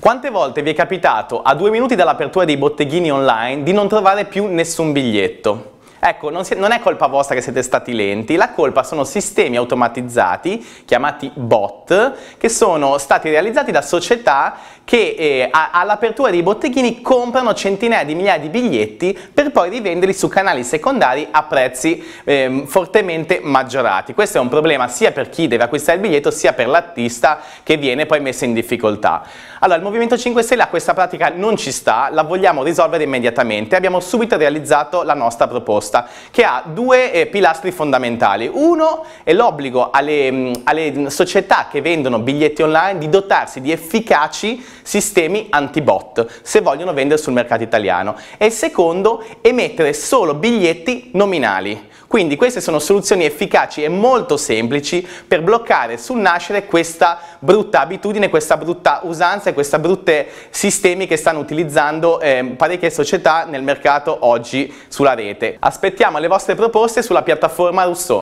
Quante volte vi è capitato a due minuti dall'apertura dei botteghini online di non trovare più nessun biglietto? Ecco, non, si, non, è colpa vostra che siete stati lenti, la colpa sono sistemi automatizzati, chiamati bot, che sono stati realizzati da società che eh, all'apertura dei botteghini comprano centinaia di migliaia di biglietti per poi rivenderli su canali secondari a prezzi eh, fortemente maggiorati. Questo è un problema sia per chi deve acquistare il biglietto sia per l'artista che viene poi messo in difficoltà. Allora, il Movimento 5 Stelle a questa pratica non ci sta, la vogliamo risolvere immediatamente. Abbiamo subito realizzato la nostra proposta che ha due eh, pilastri fondamentali. Uno è l'obbligo alle, mm, alle società che vendono biglietti online di dotarsi di efficaci sistemi anti-bot, se vogliono vendere sul mercato italiano. E il secondo, emettere solo biglietti nominali. Quindi queste sono soluzioni efficaci e molto semplici per bloccare sul nascere questa brutta abitudine, questa brutta usanza e questi brutti sistemi che stanno utilizzando eh, parecchie società nel mercato oggi sulla rete. Aspettiamo le vostre proposte sulla piattaforma Rousseau.